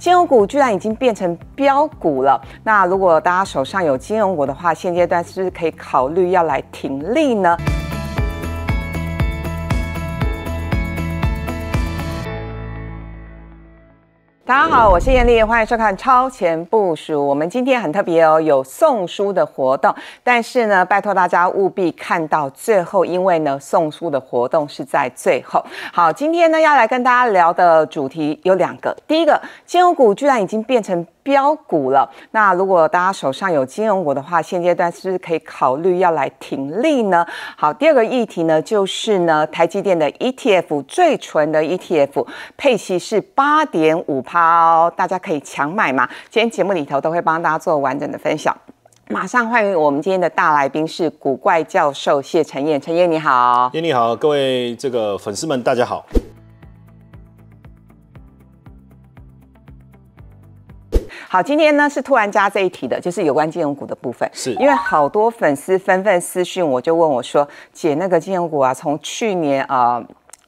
金融股居然已经变成标股了，那如果大家手上有金融股的话，现阶段是不是可以考虑要来停利呢？大家好，我是艳丽，欢迎收看超前部署。我们今天很特别哦，有送书的活动，但是呢，拜托大家务必看到最后，因为呢，送书的活动是在最后。好，今天呢要来跟大家聊的主题有两个，第一个金融股居然已经变成标股了，那如果大家手上有金融股的话，现阶段是不是可以考虑要来停利呢？好，第二个议题呢就是呢，台积电的 ETF 最纯的 ETF 配息是八点五帕。好，大家可以强买嘛。今天节目里头都会帮大家做完整的分享。马上欢迎我们今天的大来宾是古怪教授谢陈燕，陈燕你好，燕你好，各位这个粉丝们大家好。好，今天呢是突然加这一题的，就是有关金融股的部分。是，因为好多粉丝纷纷私讯，我就问我说：“姐，那个金融股啊，从去年啊。”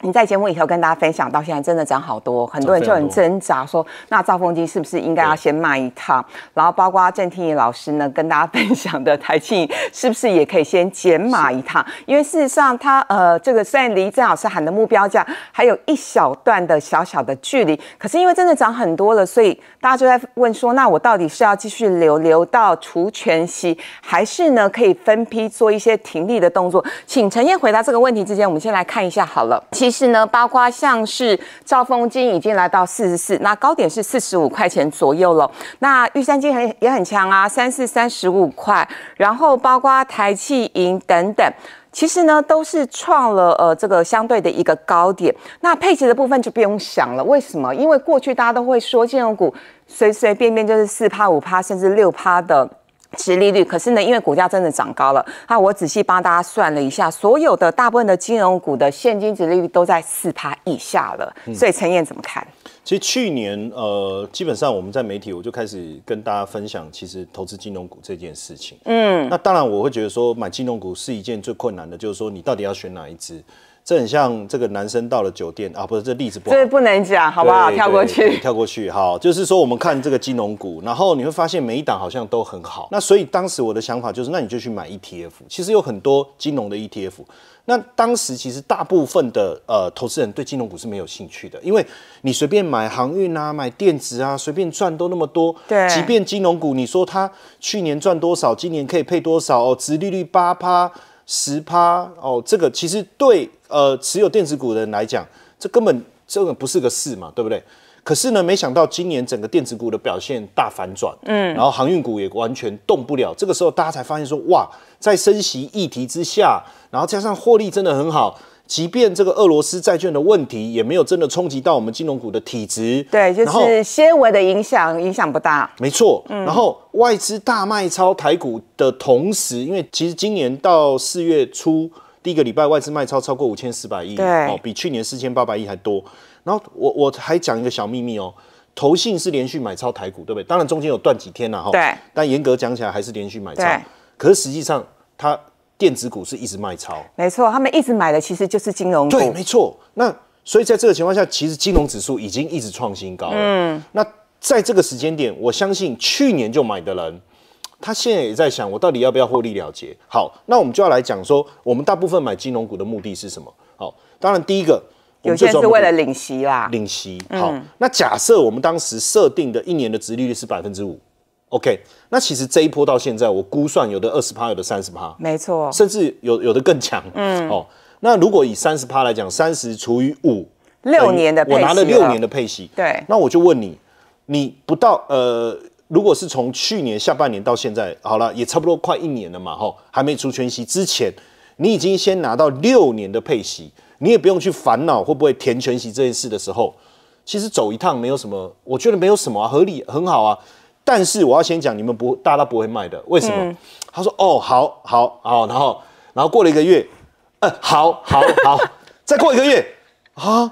你在节目以头跟大家分享，到现在真的涨好多，很多人就很挣扎，说那造风机是不是应该要先卖一趟？然后包括郑天仪老师呢，跟大家分享的台庆是不是也可以先减码一趟？因为事实上，他呃，这个虽然离郑老师喊的目标价还有一小段的小小的距离，可是因为真的涨很多了，所以大家都在问说，那我到底是要继续留，留到除权息，还是呢可以分批做一些停利的动作？请陈燕回答这个问题之前，我们先来看一下好了，其是呢，包括像是兆丰金已经来到四十四，那高点是四十五块钱左右了。那玉山金很也很强啊，三四三十五块，然后包括台气银等等，其实呢都是创了呃这个相对的一个高点。那配置的部分就不用想了，为什么？因为过去大家都会说金融股随随便便就是四趴五趴甚至六趴的。殖利率，可是呢，因为股价真的涨高了那我仔细帮大家算了一下，所有的大部分的金融股的现金殖利率都在四趴以下了。所以陈燕怎么看？其实去年呃，基本上我们在媒体我就开始跟大家分享，其实投资金融股这件事情。嗯，那当然我会觉得说买金融股是一件最困难的，就是说你到底要选哪一支。这很像这个男生到了酒店啊，不是这例子不，这不能讲，好不好？跳过去，跳过去。好，就是说我们看这个金融股，然后你会发现每一档好像都很好。那所以当时我的想法就是，那你就去买 ETF。其实有很多金融的 ETF。那当时其实大部分的呃投资人对金融股是没有兴趣的，因为你随便买航运啊、买电子啊，随便赚都那么多。对，即便金融股，你说它去年赚多少，今年可以配多少？哦，殖利率八趴。十趴哦，这个其实对呃持有电子股的人来讲，这根本这个不是个事嘛，对不对？可是呢，没想到今年整个电子股的表现大反转，嗯，然后航运股也完全动不了，这个时候大家才发现说，哇，在升息议题之下，然后加上获利真的很好。即便这个俄罗斯债券的问题也没有真的冲击到我们金融股的体质，对，就是纤微的影响，影响不大。没错，然后外资大卖超台股的同时，因为其实今年到四月初第一个礼拜，外资卖超超过五千四百亿，对，比去年四千八百亿还多。然后我我还讲一个小秘密哦，投信是连续买超台股，对不对？当然中间有断几天了哈，对，但严格讲起来还是连续买超。可是实际上它。电子股是一直卖超，没错，他们一直买的其实就是金融股，对，没错。那所以在这个情况下，其实金融指数已经一直创新高了。嗯，那在这个时间点，我相信去年就买的人，他现在也在想，我到底要不要获利了结？好，那我们就要来讲说，我们大部分买金融股的目的是什么？好，当然第一个，有些是为了领息啦，领息。好，那假设我们当时设定的一年的值利率是百分之五。OK，那其实这一波到现在，我估算有的二十趴，有的三十趴，没错，甚至有有的更强。嗯，哦，那如果以三十趴来讲，三十除以五，六年的我拿了六年的配息，对，那我就问你，你不到呃，如果是从去年下半年到现在，好了，也差不多快一年了嘛，哈，还没出全息之前，你已经先拿到六年的配息，你也不用去烦恼会不会填全息这件事的时候，其实走一趟没有什么，我觉得没有什么啊，合理很好啊。但是我要先讲，你们不，大家不会卖的。为什么？他说：“哦，好，好，好。”然后，然后过了一个月，呃，好，好，好。再过一个月，啊，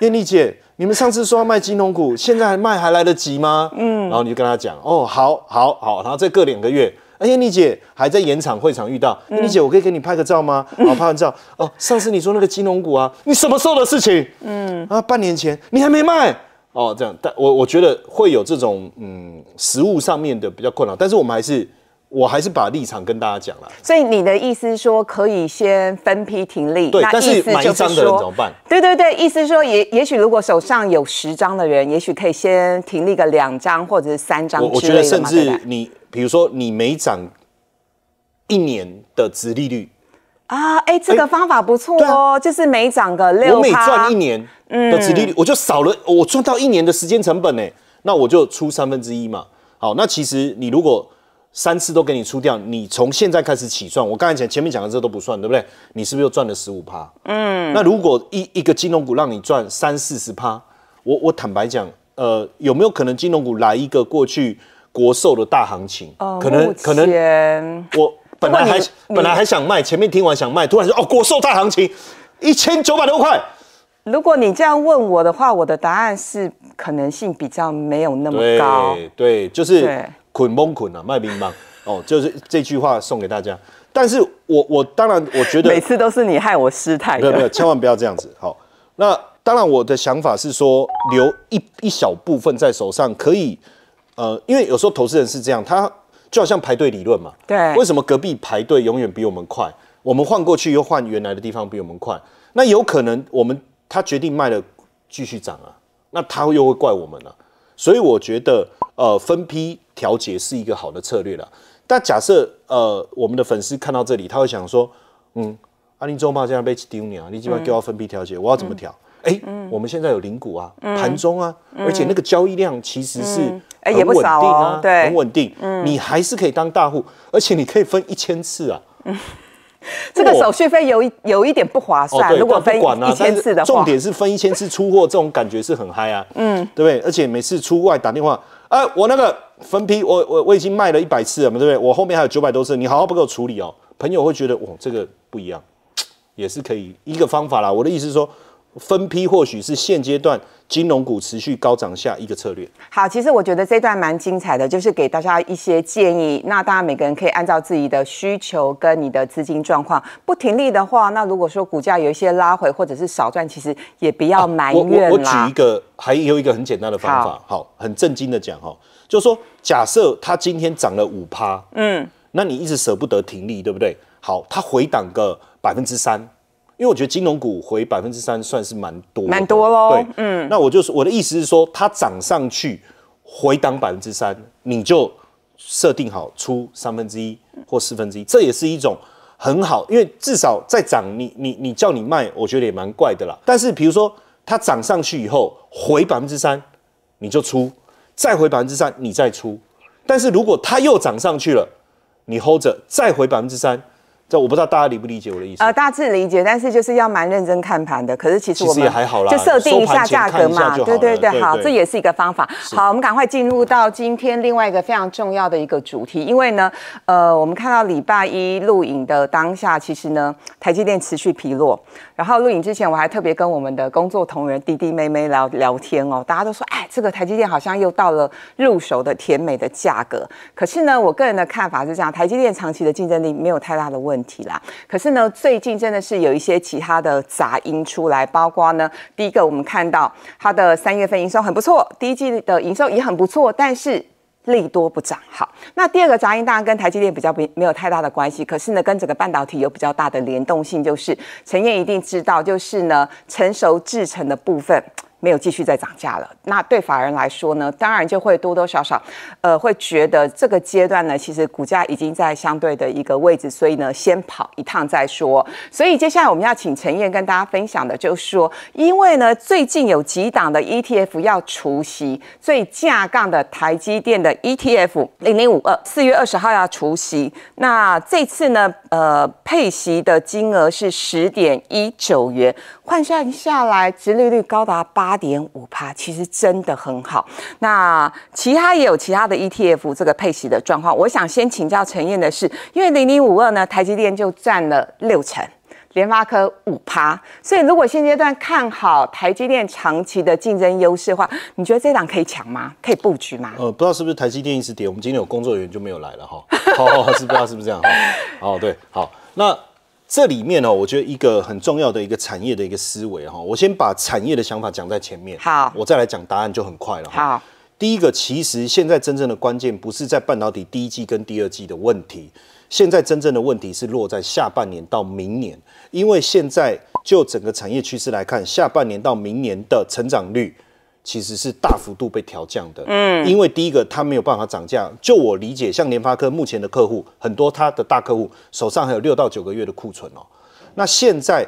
艳丽姐，你们上次说要卖金龙股，现在卖还来得及吗？嗯。然后你就跟他讲：“哦，好好好。”然后再过两个月，哎，艳丽姐还在演场会场遇到。燕丽姐，我可以给你拍个照吗？好，拍完照，哦，上次你说那个金龙股啊，你什么时候的事情？嗯。啊，半年前，你还没卖。哦，这样，但我我觉得会有这种嗯实物上面的比较困难，但是我们还是，我还是把立场跟大家讲了。所以你的意思是说，可以先分批停利？对，但是买一张的人怎么办？对对对，意思说也也许如果手上有十张的人，也许可以先停利个两张或者是三张。我觉得甚至你比如说你每涨一年的值利率。啊，哎，这个方法不错哦，就是每涨个六，我每赚一年的收益率，我就少了，我赚到一年的时间成本呢，那我就出三分之一嘛。好，那其实你如果三次都给你出掉，你从现在开始起算，我刚才前前面讲的这都不算，对不对？你是不是又赚了十五趴？嗯，那如果一一个金融股让你赚三四十趴，我我坦白讲，呃，有没有可能金融股来一个过去国寿的大行情？哦，可能可能我。本来还本来还想卖，前面听完想卖，突然说哦，果寿大行情，一千九百多块。如果你这样问我的话，我的答案是可能性比较没有那么高。对就是捆崩捆啊，卖冰棒哦，就是这句话送给大家。但是我我当然我觉得每次都是你害我失态。没有没有，千万不要这样子。好，那当然我的想法是说留一一小部分在手上可以，呃，因为有时候投资人是这样，他。就好像排队理论嘛，对，为什么隔壁排队永远比我们快？我们换过去又换原来的地方比我们快，那有可能我们他决定卖了继续涨啊，那他又会怪我们了。所以我觉得，呃，分批调节是一个好的策略了。但假设呃我们的粉丝看到这里，他会想说，嗯，阿林宗爸这样被丢你啊，你本上给我分批调节，我要怎么调？哎，我们现在有零股啊，盘中啊，而且那个交易量其实是哎也不少啊，对，很稳定。嗯，你还是可以当大户，而且你可以分一千次啊。这个手续费有有一点不划算，如果分一千次的话。重点是分一千次出货这种感觉是很嗨啊，嗯，对不对？而且每次出外打电话，哎，我那个分批，我我我已经卖了一百次了嘛，对不对？我后面还有九百多次，你好好不给我处理哦，朋友会觉得哇，这个不一样，也是可以一个方法啦。我的意思是说。分批或许是现阶段金融股持续高涨下一个策略。好，其实我觉得这段蛮精彩的，就是给大家一些建议。那大家每个人可以按照自己的需求跟你的资金状况不停利的话，那如果说股价有一些拉回或者是少赚，其实也不要埋怨。我我我举一个，还有一个很简单的方法。好，很正经的讲哈，就说假设它今天涨了五趴，嗯，那你一直舍不得停利，对不对？好，它回档个百分之三。因为我觉得金融股回百分之三算是蛮多，蛮多喽。对，嗯，那我就是我的意思是说，它涨上去回档百分之三，你就设定好出三分之一或四分之一，这也是一种很好，因为至少在涨，你你你叫你卖，我觉得也蛮怪的啦。但是比如说它涨上去以后回百分之三，你就出；再回百分之三，你再出。但是如果它又涨上去了，你 hold 着，再回百分之三。这我不知道大家理不理解我的意思，呃，大致理解，但是就是要蛮认真看盘的。可是其实我们也还好啦，就设定一下价格嘛，对对对，好，这也是一个方法。好，我们赶快进入到今天另外一个非常重要的一个主题，因为呢，呃，我们看到礼拜一录影的当下，其实呢，台积电持续疲弱。然后录影之前，我还特别跟我们的工作同仁弟弟妹妹聊聊天哦。大家都说，哎，这个台积电好像又到了入手的甜美的价格。可是呢，我个人的看法是这样：台积电长期的竞争力没有太大的问题啦。可是呢，最近真的是有一些其他的杂音出来，包括呢，第一个我们看到它的三月份营收很不错，第一季的营收也很不错，但是。利多不涨好，那第二个杂音当然跟台积电比较没没有太大的关系，可是呢跟整个半导体有比较大的联动性，就是陈燕一定知道，就是呢成熟制程的部分。没有继续再涨价了。那对法人来说呢，当然就会多多少少，呃，会觉得这个阶段呢，其实股价已经在相对的一个位置，所以呢，先跑一趟再说。所以接下来我们要请陈燕跟大家分享的就是说，因为呢，最近有几档的 ETF 要除息，所以架杠的台积电的 ETF 零零五二，四月二十号要除息。那这次呢？呃，配息的金额是十点一九元，换算下来，殖利率高达八点五帕，其实真的很好。那其他也有其他的 ETF 这个配息的状况，我想先请教陈燕的是，因为零零五二呢，台积电就占了六成。联发科五趴，所以如果现阶段看好台积电长期的竞争优势的话，你觉得这档可以抢吗？可以布局吗？呃，不知道是不是台积电一直跌，我们今天有工作人员就没有来了哈，好，是不知道是不是这样哈。哦，对，好，那这里面呢，我觉得一个很重要的一个产业的一个思维哈，我先把产业的想法讲在前面，好，我再来讲答案就很快了。好，第一个，其实现在真正的关键不是在半导体第一季跟第二季的问题。现在真正的问题是落在下半年到明年，因为现在就整个产业趋势来看，下半年到明年的成长率其实是大幅度被调降的。嗯，因为第一个它没有办法涨价，就我理解，像联发科目前的客户很多，它的大客户手上还有六到九个月的库存哦。那现在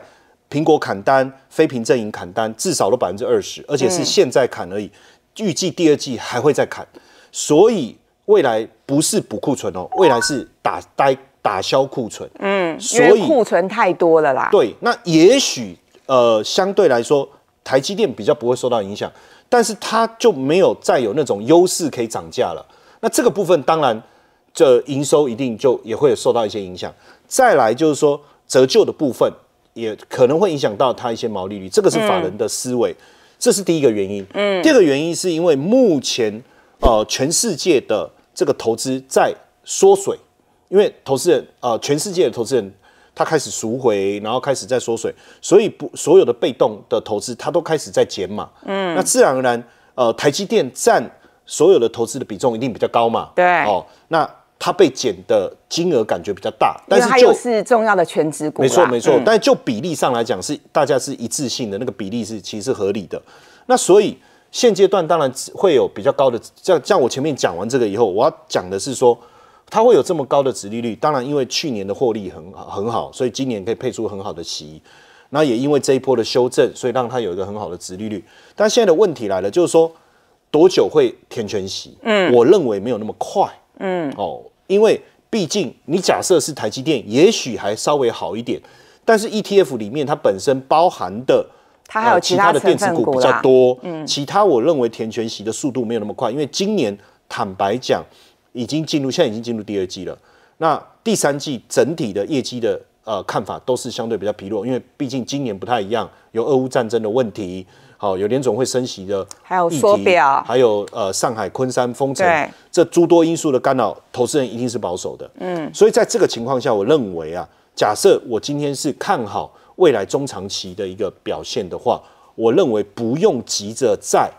苹果砍单，非屏阵营砍单，至少都百分之二十，而且是现在砍而已，预计第二季还会再砍，所以。未来不是补库存哦，未来是打呆打消库存。嗯，所以库存太多了啦。对，那也许呃，相对来说，台积电比较不会受到影响，但是它就没有再有那种优势可以涨价了。那这个部分当然，这营收一定就也会受到一些影响。再来就是说，折旧的部分也可能会影响到它一些毛利率。这个是法人的思维，这是第一个原因。嗯，第二个原因是因为目前。呃，全世界的这个投资在缩水，因为投资人呃，全世界的投资人他开始赎回，然后开始在缩水，所以不所有的被动的投资他都开始在减码。嗯，那自然而然，呃，台积电占所有的投资的比重一定比较高嘛？对。哦，那它被减的金额感觉比较大，但是它又是重要的全职股，没错没错。但是就比例上来讲，是大家是一致性的，那个比例是其实合理的。那所以。现阶段当然会有比较高的，像像我前面讲完这个以后，我要讲的是说，它会有这么高的殖利率。当然，因为去年的获利很很好，所以今年可以配出很好的息。那也因为这一波的修正，所以让它有一个很好的殖利率。但现在的问题来了，就是说多久会填全息？嗯，我认为没有那么快。嗯，哦，因为毕竟你假设是台积电，也许还稍微好一点，但是 ETF 里面它本身包含的。还有其他的电子股比较多，嗯，其他我认为填全席的速度没有那么快，因为今年坦白讲已经进入，现在已经进入第二季了，那第三季整体的业绩的呃看法都是相对比较疲弱，因为毕竟今年不太一样，有俄乌战争的问题，好，有联总会升息的，还有缩表，还有呃上海昆山封城，这诸多因素的干扰，投资人一定是保守的，嗯，所以在这个情况下，我认为啊，假设我今天是看好。未来中长期的一个表现的话，我认为不用急着在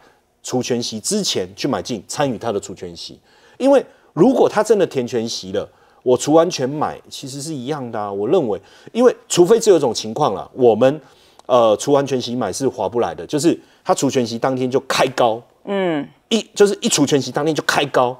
除权息之前去买进参与它的除权息，因为如果它真的填权息了，我除完全买其实是一样的啊。我认为，因为除非只有一种情况了，我们呃除完全息买是划不来的，就是它除全息当天就开高，嗯，一就是一除全息当天就开高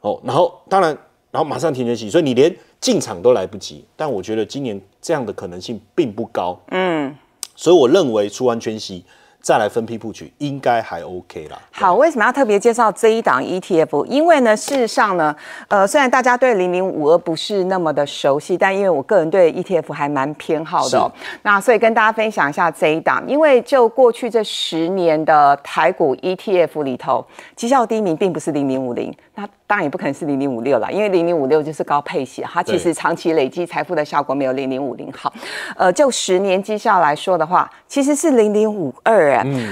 哦，然后当然，然后马上填全息，所以你连。进场都来不及，但我觉得今年这样的可能性并不高。嗯，所以我认为除完全息。再来分批布局，应该还 OK 啦。好，为什么要特别介绍这一档 ETF？因为呢，事实上呢，呃，虽然大家对零零五二不是那么的熟悉，但因为我个人对 ETF 还蛮偏好的，那所以跟大家分享一下这一档。因为就过去这十年的台股 ETF 里头，绩效第一名并不是零零五零，那当然也不可能是零零五六了，因为零零五六就是高配息，它其实长期累积财富的效果没有零零五零好。呃，就十年绩效来说的话，其实是零零五二。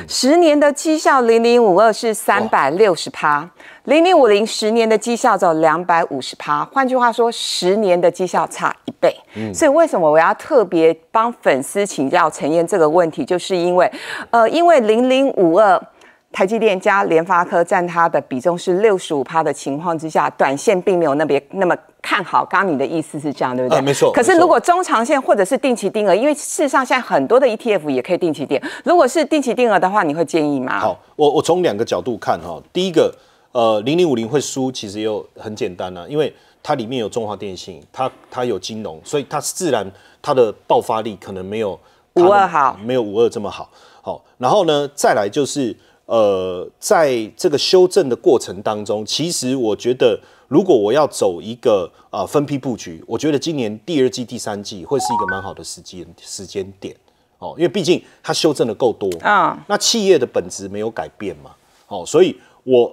十年的绩效零零五二是三百六十趴，零零五零十年的绩效只有两百五十趴。换句话说，十年的绩效差一倍。所以为什么我要特别帮粉丝请教陈燕这个问题？就是因为，呃，因为零零五二。台积电加联发科占它的比重是六十五趴的情况之下，短线并没有那别那么看好。刚你的意思是这样，对不对？啊，没错。可是如果中长线或者是定期定额，因为事实上现在很多的 ETF 也可以定期定，如果是定期定额的话，你会建议吗？好，我我从两个角度看哈。第一个，呃，零零五零会输，其实有很简单啊，因为它里面有中华电信，它它有金融，所以它自然它的爆发力可能没有五二好，没有五二这么好。好，然后呢，再来就是。呃，在这个修正的过程当中，其实我觉得，如果我要走一个啊分批布局，我觉得今年第二季、第三季会是一个蛮好的时间时间点哦，因为毕竟它修正的够多啊，那企业的本质没有改变嘛，哦，所以，我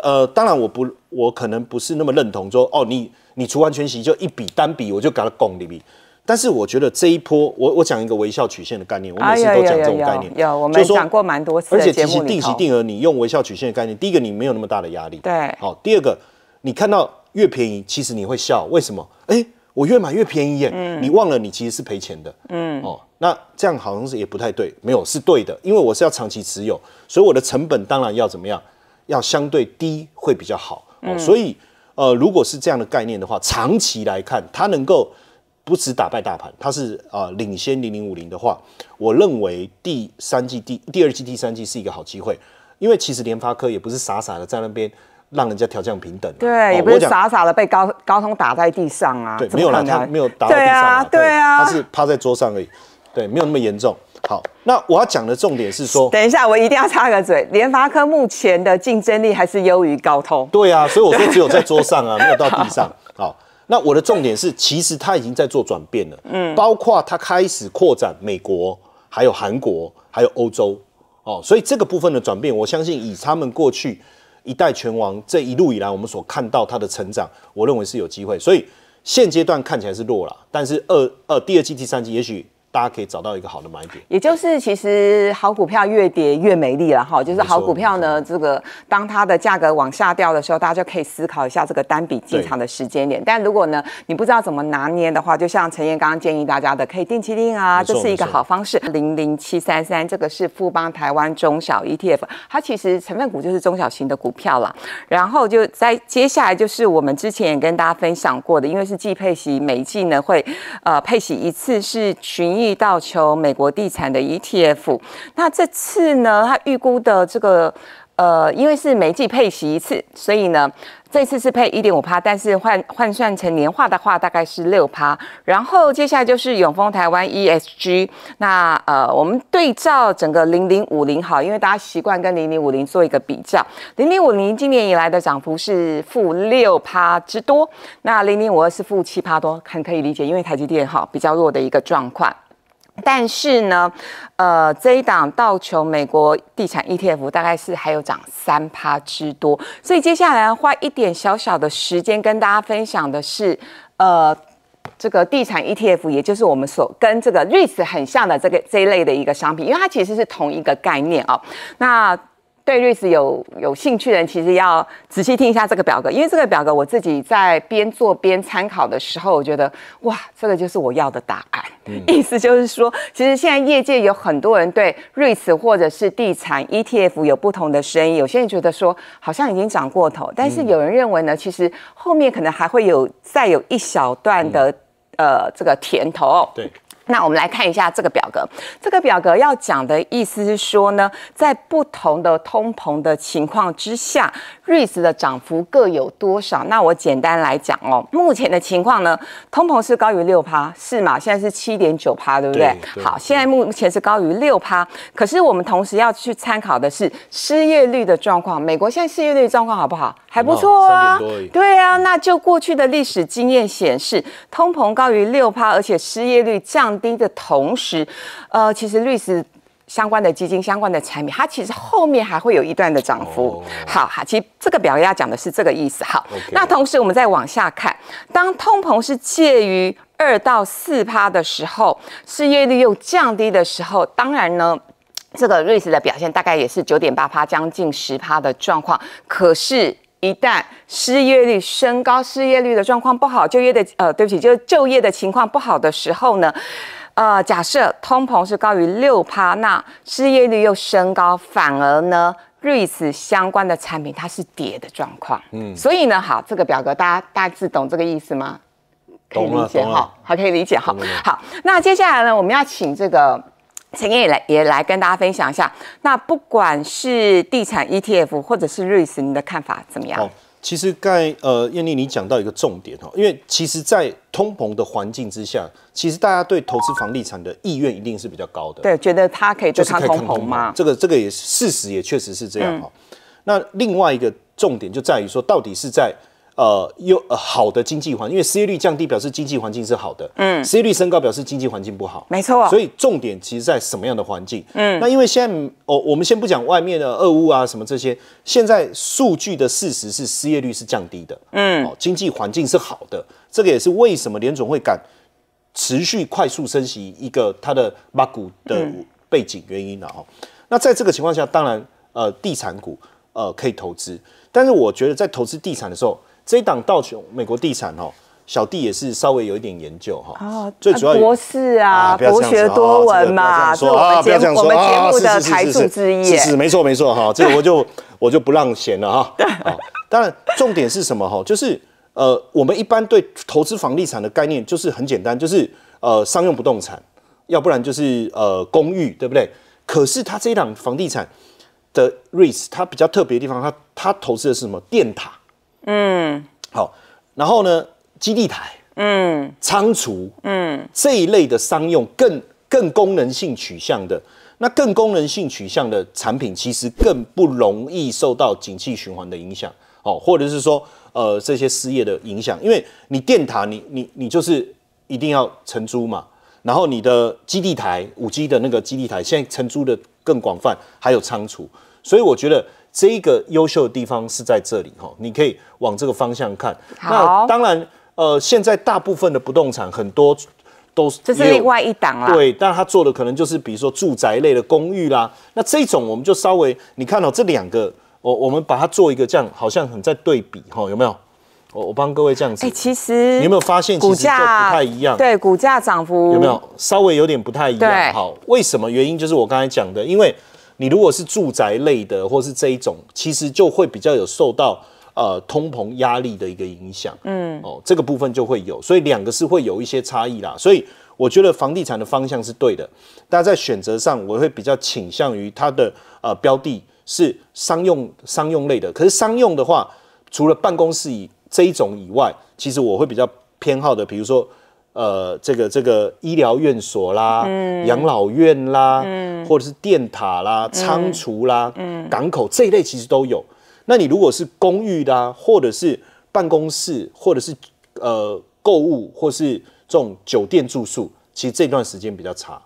呃，当然我不，我可能不是那么认同说，哦，你你除完全息就一笔单笔，我就给他拱里面，但是我觉得这一波，我我讲一个微笑曲线的概念，我每次都讲这种概念，有，我们讲过蛮多次。而且其实定期定额，你用微笑曲线的概念，第一个你没有那么大的压力，对。好，第二个你看到越便宜，其实你会笑，为什么？哎，我越买越便宜耶，你忘了你其实是赔钱的，嗯哦。那这样好像是也不太对，没有是对的，因为我是要长期持有，所以我的成本当然要怎么样，要相对低会比较好。所以呃，如果是这样的概念的话，长期来看，它能够。不止打败大盘，它是啊领先零零五零的话，我认为第三季第第二季第三季是一个好机会，因为其实联发科也不是傻傻的在那边让人家条件平等，对，也不是傻傻的被高高通打在地上啊，对，没有了，他没有打在地上，对啊，对啊，他是趴在桌上而已，对，没有那么严重。好，那我要讲的重点是说，等一下我一定要插个嘴，联发科目前的竞争力还是优于高通，对啊，所以我说只有在桌上啊，没有到地上，好。那我的重点是，其实他已经在做转变了，嗯，包括他开始扩展美国、还有韩国、还有欧洲，哦，所以这个部分的转变，我相信以他们过去一代拳王这一路以来，我们所看到他的成长，我认为是有机会。所以现阶段看起来是弱了，但是二二第二季、第三季也许。大家可以找到一个好的买点，也就是其实好股票越跌越美丽了哈。就是好股票呢，这个当它的价格往下掉的时候，大家就可以思考一下这个单笔进场的时间点。但如果呢你不知道怎么拿捏的话，就像陈燕刚刚建议大家的，可以定期定啊，这是一个好方式。零零七三三这个是富邦台湾中小 ETF，它其实成分股就是中小型的股票了。然后就在接下来就是我们之前也跟大家分享过的，因为是季配息，每一季呢会呃配息一次，是群益。道球美国地产的 ETF，那这次呢，它预估的这个呃，因为是每季配息一次，所以呢，这次是配一点五趴，但是换换算成年化的话，大概是六趴。然后接下来就是永丰台湾 ESG，那呃，我们对照整个零零五零，好，因为大家习惯跟零零五零做一个比较，零零五零今年以来的涨幅是负六趴之多，那零零五二是负七趴多，很可以理解，因为台积电哈比较弱的一个状况。但是呢，呃，这一档倒求美国地产 ETF 大概是还有涨三趴之多，所以接下来花一点小小的时间跟大家分享的是，呃，这个地产 ETF，也就是我们所跟这个 REITs 很像的这个这一类的一个商品，因为它其实是同一个概念哦。那对瑞士有有兴趣的人，其实要仔细听一下这个表格，因为这个表格我自己在边做边参考的时候，我觉得哇，这个就是我要的答案。意思就是说，其实现在业界有很多人对瑞士或者是地产 ETF 有不同的声音，有些人觉得说好像已经涨过头，但是有人认为呢，其实后面可能还会有再有一小段的呃这个甜头。对。那我们来看一下这个表格。这个表格要讲的意思是说呢，在不同的通膨的情况之下，瑞士的涨幅各有多少？那我简单来讲哦，目前的情况呢，通膨是高于六趴，是吗？现在是七点九趴，对不对？好，现在目前是高于六趴。可是我们同时要去参考的是失业率的状况。美国现在失业率状况好不好？还不错啊，对啊，那就过去的历史经验显示，通膨高于六趴，而且失业率降低的同时，呃，其实瑞士相关的基金相关的产品，它其实后面还会有一段的涨幅。好，好，其实这个表要讲的是这个意思。好，那同时我们再往下看，当通膨是介于二到四趴的时候，失业率又降低的时候，当然呢，这个瑞士的表现大概也是九点八趴，将近十趴的状况。可是一旦失业率升高，失业率的状况不好，就业的呃，对不起，就就业的情况不好的时候呢，呃，假设通膨是高于六趴，那失业率又升高，反而呢，瑞士相关的产品它是跌的状况。嗯，所以呢，好，这个表格大家大致懂这个意思吗？可以理解哈，还可以理解哈。好，那接下来呢，我们要请这个。陈燕也来也来跟大家分享一下，那不管是地产 ETF 或者是 r e i t 您的看法怎么样？哦，其实在呃，艳丽你讲到一个重点哦，因为其实，在通膨的环境之下，其实大家对投资房地产的意愿一定是比较高的。对，觉得它可以对抗通膨嘛？这个这个也事实也确实是这样哦。那另外一个重点就在于说，到底是在呃，有呃好的经济环，因为失业率降低表示经济环境是好的，嗯，失业率升高表示经济环境不好，没错。所以重点其实在什么样的环境，嗯，那因为现在哦，我们先不讲外面的恶物啊什么这些，现在数据的事实是失业率是降低的，嗯，哦，经济环境是好的，这个也是为什么联总会敢持续快速升息一个它的马股的背景原因了哈。那在这个情况下，当然呃地产股呃可以投资，但是我觉得在投资地产的时候。这档道琼美国地产哦，小弟也是稍微有一点研究哈。啊，最主要博士啊，博学多闻嘛，是我们节目我们节目的台柱之一。是是没错没错哈，这个我就我就不让闲了哈。当然，重点是什么哈？就是呃，我们一般对投资房地产的概念就是很简单，就是呃，商用不动产，要不然就是呃，公寓，对不对？可是他这档房地产的 race，它比较特别的地方，它它投资的是什么？电塔。嗯，好，然后呢，基地台，嗯，仓储，嗯，这一类的商用更更功能性取向的，那更功能性取向的产品，其实更不容易受到景气循环的影响，哦，或者是说，呃，这些事业的影响，因为你电塔，你你你就是一定要承租嘛，然后你的基地台五 G 的那个基地台，现在承租的更广泛，还有仓储，所以我觉得。这一个优秀的地方是在这里哈，你可以往这个方向看。那当然，呃，现在大部分的不动产很多都这是另外一档啊。对，但他做的可能就是比如说住宅类的公寓啦。那这种我们就稍微你看到这两个，我我们把它做一个这样，好像很在对比哈，有没有？我我帮各位这样子。哎，其实有没有发现股价不太一样？对，股价涨幅有没有稍微有点不太一样？哈。好，为什么？原因就是我刚才讲的，因为。你如果是住宅类的，或是这一种，其实就会比较有受到呃通膨压力的一个影响，嗯，哦，这个部分就会有，所以两个是会有一些差异啦，所以我觉得房地产的方向是对的，大家在选择上我会比较倾向于它的呃标的是商用商用类的，可是商用的话，除了办公室以这一种以外，其实我会比较偏好的，比如说。呃，这个这个医疗院所啦，嗯、养老院啦，嗯，或者是电塔啦、仓储啦、嗯、港口这一类其实都有。那你如果是公寓啦，或者是办公室，或者是呃购物，或是这种酒店住宿，其实这段时间比较差。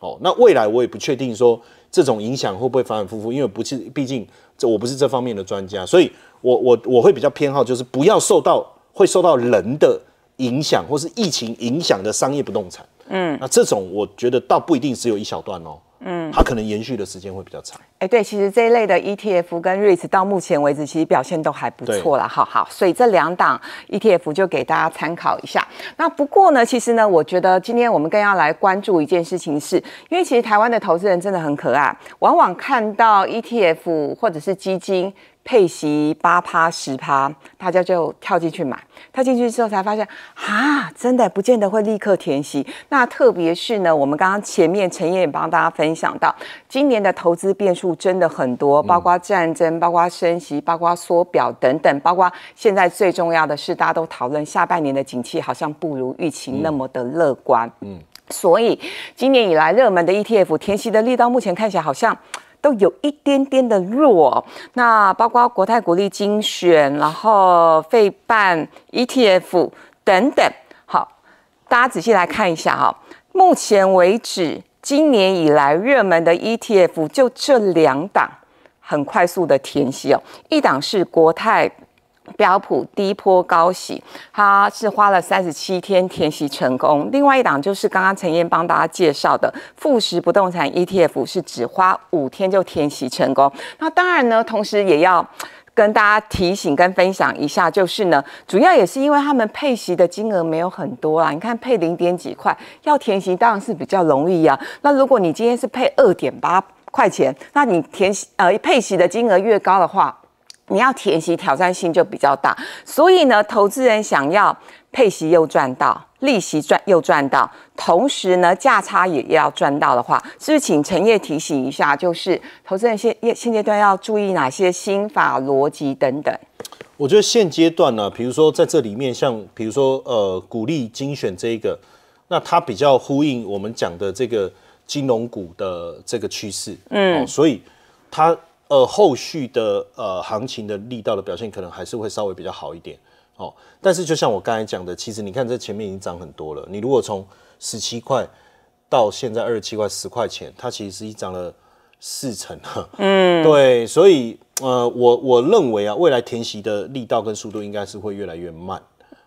哦，那未来我也不确定说这种影响会不会反反复复，因为不是，毕竟这我不是这方面的专家，所以我我我会比较偏好就是不要受到会受到人的。影响或是疫情影响的商业不动产，嗯，那这种我觉得倒不一定只有一小段哦，嗯，它可能延续的时间会比较长。哎，对，其实这一类的 ETF 跟 REITs 到目前为止其实表现都还不错了，好好，所以这两档 ETF 就给大家参考一下。那不过呢，其实呢，我觉得今天我们更要来关注一件事情是，因为其实台湾的投资人真的很可爱，往往看到 ETF 或者是基金。配息八趴十趴，大家就跳进去买。他进去之后才发现，啊，真的不见得会立刻填息。那特别是呢，我们刚刚前面陈燕也帮大家分享到，今年的投资变数真的很多，包括战争，包括升息，包括缩表等等，包括现在最重要的是，大家都讨论下半年的景气好像不如预期那么的乐观。嗯，所以今年以来热门的 ETF 填息的力道，目前看起来好像。有有一点点的弱，那包括国泰股利精选，然后费半 ETF 等等。好，大家仔细来看一下哈，目前为止今年以来热门的 ETF 就这两档，很快速的填息哦，一档是国泰。标普低坡高息，它是花了三十七天填息成功。另外一档就是刚刚陈燕帮大家介绍的富时不动产 ETF，是只花五天就填息成功。那当然呢，同时也要跟大家提醒跟分享一下，就是呢，主要也是因为他们配息的金额没有很多啊。你看配零点几块要填息当然是比较容易啊。那如果你今天是配二点八块钱，那你填息呃配息的金额越高的话。你要填息挑战性就比较大，所以呢，投资人想要配息又赚到利息赚又赚到，同时呢价差也要赚到的话，不是请陈业提醒一下，就是投资人现现阶段要注意哪些心法逻辑等等。我觉得现阶段呢，比如说在这里面，像比如说呃，鼓励精选这一个，那它比较呼应我们讲的这个金融股的这个趋势，嗯，所以它。呃，后续的呃行情的力道的表现可能还是会稍微比较好一点哦。但是就像我刚才讲的，其实你看这前面已经涨很多了。你如果从十七块到现在二十七块十块钱，它其实已经涨了四成了。嗯，对，所以呃，我我认为啊，未来填息的力道跟速度应该是会越来越慢。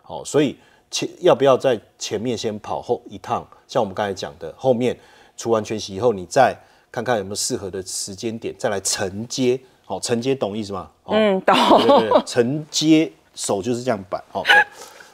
哦，所以前要不要在前面先跑后一趟？像我们刚才讲的，后面除完全息以后，你再。看看有没有适合的时间点，再来承接。好，承接，懂意思吗？嗯，懂。承接手就是这样摆。好，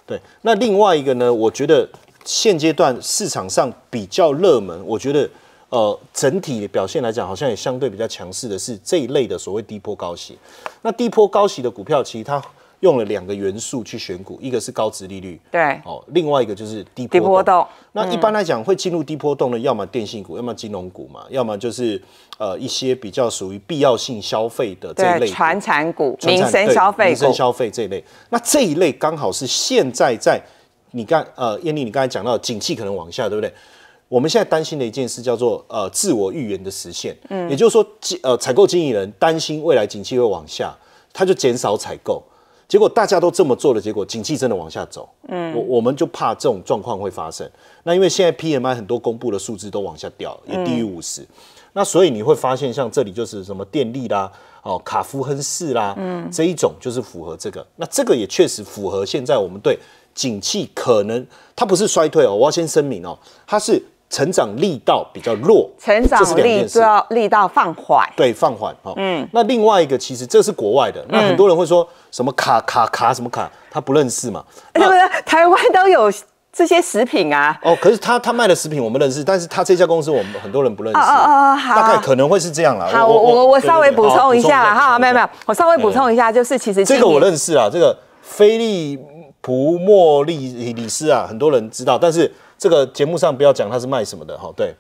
对。那另外一个呢？我觉得现阶段市场上比较热门，我觉得呃整体表现来讲，好像也相对比较强势的是这一类的所谓低波高息。那低波高息的股票，其实它。用了两个元素去选股，一个是高值利率，对，哦，另外一个就是低波动。那一般来讲，会进入低波动的，要么电信股，要么金融股嘛，要么就是呃一些比较属于必要性消费的这一类。传产股、民生消费、民生消费这一类。那这一类刚好是现在在你刚呃，艳丽你刚才讲到景气可能往下，对不对？我们现在担心的一件事叫做呃自我预言的实现。嗯，也就是说，呃采购经理人担心未来景气会往下，他就减少采购。结果大家都这么做的结果，景气真的往下走。嗯，我我们就怕这种状况会发生。那因为现在 P M I 很多公布的数字都往下掉，也低于五十。那所以你会发现，像这里就是什么电力啦，哦卡夫亨氏啦，这一种就是符合这个。那这个也确实符合现在我们对景气可能它不是衰退哦，我要先声明哦，它是。成长力道比较弱，成长力主要力道放缓。对，放缓哦。嗯，那另外一个其实这是国外的，那很多人会说什么卡卡卡什么卡，他不认识嘛？不是，台湾都有这些食品啊。哦，可是他他卖的食品我们认识，但是他这家公司我们很多人不认识。哦哦哦，大概可能会是这样啦。好，我我我稍微补充一下哈，没有没有，我稍微补充一下，就是其实这个我认识啊，这个菲利普莫利里斯啊，很多人知道，但是。这个节目上不要讲它是卖什么的哈，对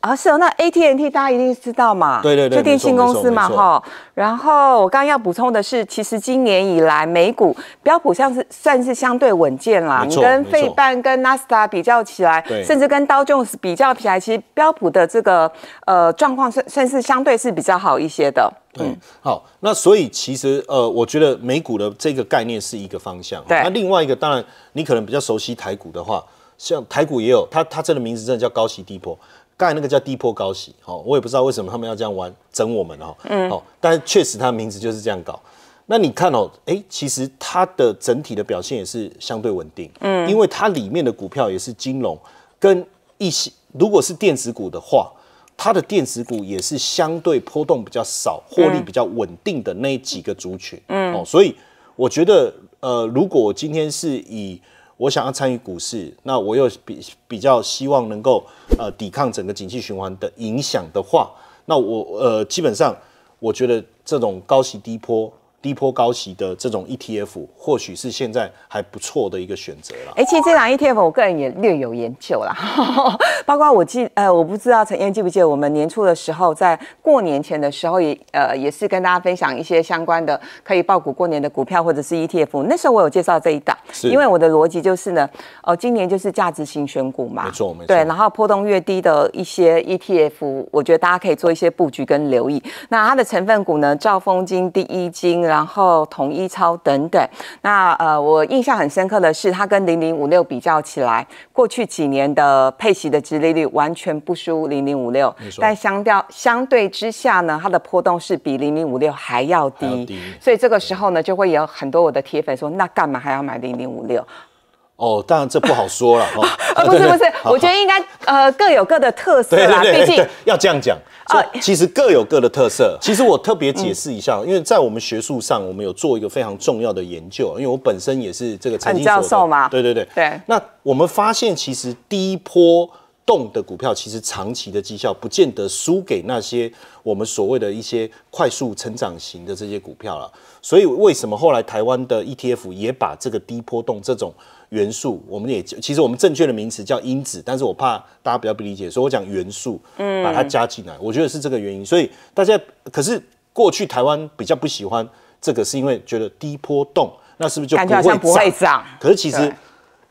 啊是哦，那 AT&T 大家一定知道嘛，对对对，电信公司嘛哈。然后我刚要补充的是，其实今年以来美股标普像是算是相对稳健啦，你跟费半跟纳斯达比较起来，甚至跟 Jones 比较起来，其实标普的这个呃状况算算是相对是比较好一些的。嗯，好，那所以其实呃，我觉得美股的这个概念是一个方向。那另外一个，当然你可能比较熟悉台股的话。像台股也有，它它这个名字真的叫高息低波，刚才那个叫低波高息，哦，我也不知道为什么他们要这样玩整我们哦，嗯，哦，但确实它名字就是这样搞。那你看哦，哎，其实它的整体的表现也是相对稳定，嗯，因为它里面的股票也是金融跟一些，如果是电子股的话，它的电子股也是相对波动比较少，获利比较稳定的那几个族群，嗯，哦，所以我觉得呃，如果今天是以我想要参与股市，那我又比比较希望能够呃抵抗整个景气循环的影响的话，那我呃基本上我觉得这种高息低坡。低波高息的这种 ETF，或许是现在还不错的一个选择了。哎，其实这档 ETF，我个人也略有研究啦。包括我记，呃，我不知道陈燕记不记得，我们年初的时候，在过年前的时候，也呃，也是跟大家分享一些相关的可以报股过年的股票或者是 ETF。那时候我有介绍这一档，因为我的逻辑就是呢，哦，今年就是价值型选股嘛，没错没错。对，然后波动越低的一些 ETF，我觉得大家可以做一些布局跟留意。那它的成分股呢，兆丰金、第一金然后统一超等等，那呃，我印象很深刻的是，它跟零零五六比较起来，过去几年的配息的殖利率完全不输零零五六，但相调相对之下呢，它的波动是比零零五六还要低，所以这个时候呢，就会有很多我的铁粉说，那干嘛还要买零零五六？哦，当然这不好说了哈。不是 不是，我觉得应该呃各有各的特色啦，毕竟要这样讲。呃，其实各有各的特色。其实我特别解释一下，因为在我们学术上，我们有做一个非常重要的研究，因为我本身也是这个财经教授嘛。对对对对。那我们发现，其实低波动的股票，其实长期的绩效不见得输给那些我们所谓的一些快速成长型的这些股票了。所以为什么后来台湾的 ETF 也把这个低波动这种元素，我们也其实我们正确的名词叫因子，但是我怕大家比较不理解，所以我讲元素，嗯，把它加进来，我觉得是这个原因。所以大家可是过去台湾比较不喜欢这个，是因为觉得低波动，那是不是就不会涨？不会涨。可是其实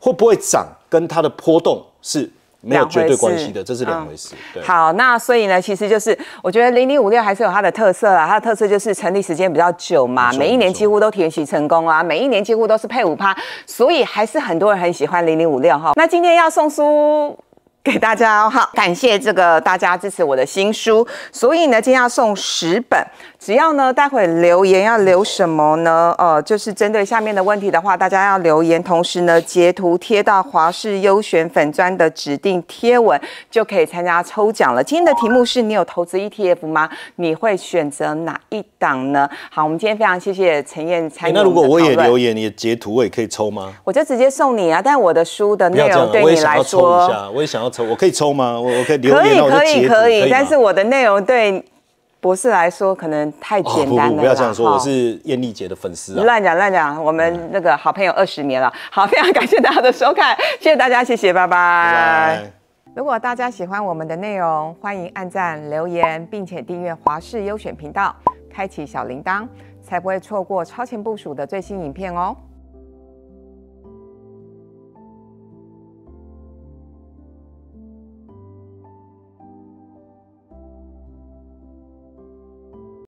会不会涨跟它的波动是。没有绝对关系的，这是两回事。好，那所以呢，其实就是我觉得零零五六还是有它的特色啊，它的特色就是成立时间比较久嘛，每一年几乎都填写成功啊，每一年几乎都是配五趴，所以还是很多人很喜欢零零五六哈。那今天要送书。给大家好，感谢这个大家支持我的新书，所以呢，今天要送十本，只要呢，待会留言要留什么呢？呃，就是针对下面的问题的话，大家要留言，同时呢，截图贴到华氏优选粉砖的指定贴文，就可以参加抽奖了。今天的题目是你有投资 ETF 吗？你会选择哪一档呢？好，我们今天非常谢谢陈燕参与。那如果我也留言，你截图，我也可以抽吗？我就直接送你啊，但我的书的内容对你来说，我也想要。抽我可以抽吗？我我可以留留我的截可以，但是我的内容对博士来说可能太简单了。不要这样说，我是艳丽姐的粉丝啊！乱讲乱讲，我们那个好朋友二十年了。好，非常感谢大家的收看，谢谢大家，谢谢，拜拜。如果大家喜欢我们的内容，欢迎按赞、留言，并且订阅华视优选频道，开启小铃铛，才不会错过超前部署的最新影片哦。